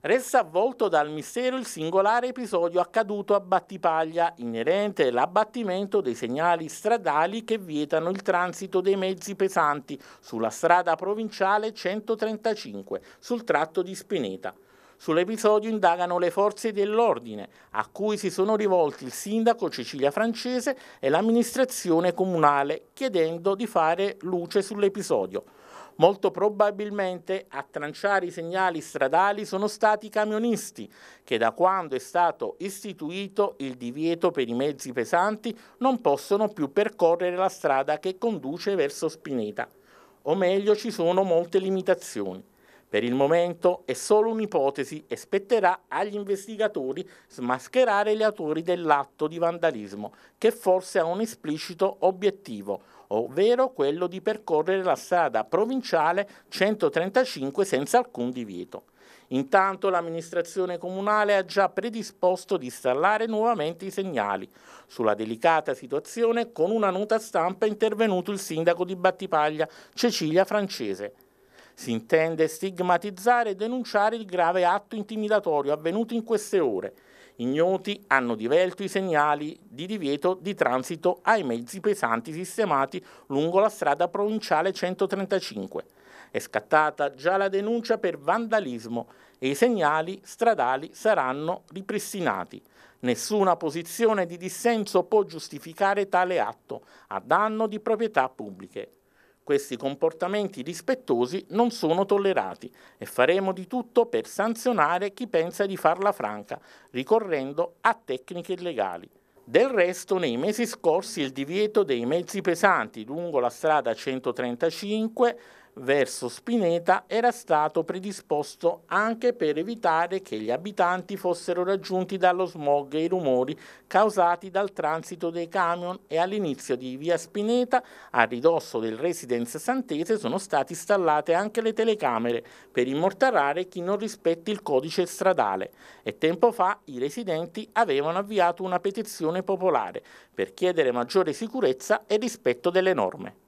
Resta avvolto dal mistero il singolare episodio accaduto a Battipaglia, inerente all'abbattimento dei segnali stradali che vietano il transito dei mezzi pesanti sulla strada provinciale 135 sul tratto di Spineta. Sull'episodio indagano le forze dell'ordine, a cui si sono rivolti il sindaco Cecilia Francese e l'amministrazione comunale, chiedendo di fare luce sull'episodio. Molto probabilmente a tranciare i segnali stradali sono stati i camionisti, che da quando è stato istituito il divieto per i mezzi pesanti non possono più percorrere la strada che conduce verso Spineta. O meglio, ci sono molte limitazioni. Per il momento è solo un'ipotesi e spetterà agli investigatori smascherare gli autori dell'atto di vandalismo, che forse ha un esplicito obiettivo, ovvero quello di percorrere la strada provinciale 135 senza alcun divieto. Intanto l'amministrazione comunale ha già predisposto di installare nuovamente i segnali. Sulla delicata situazione con una nota stampa è intervenuto il sindaco di Battipaglia, Cecilia Francese. Si intende stigmatizzare e denunciare il grave atto intimidatorio avvenuto in queste ore. Ignoti hanno divelto i segnali di divieto di transito ai mezzi pesanti sistemati lungo la strada provinciale 135. È scattata già la denuncia per vandalismo e i segnali stradali saranno ripristinati. Nessuna posizione di dissenso può giustificare tale atto a danno di proprietà pubbliche. Questi comportamenti rispettosi non sono tollerati e faremo di tutto per sanzionare chi pensa di farla franca, ricorrendo a tecniche illegali. Del resto nei mesi scorsi il divieto dei mezzi pesanti lungo la strada 135 verso Spineta era stato predisposto anche per evitare che gli abitanti fossero raggiunti dallo smog e i rumori causati dal transito dei camion e all'inizio di via Spineta, a ridosso del residence santese, sono state installate anche le telecamere per immortalare chi non rispetti il codice stradale e tempo fa i residenti avevano avviato una petizione popolare per chiedere maggiore sicurezza e rispetto delle norme.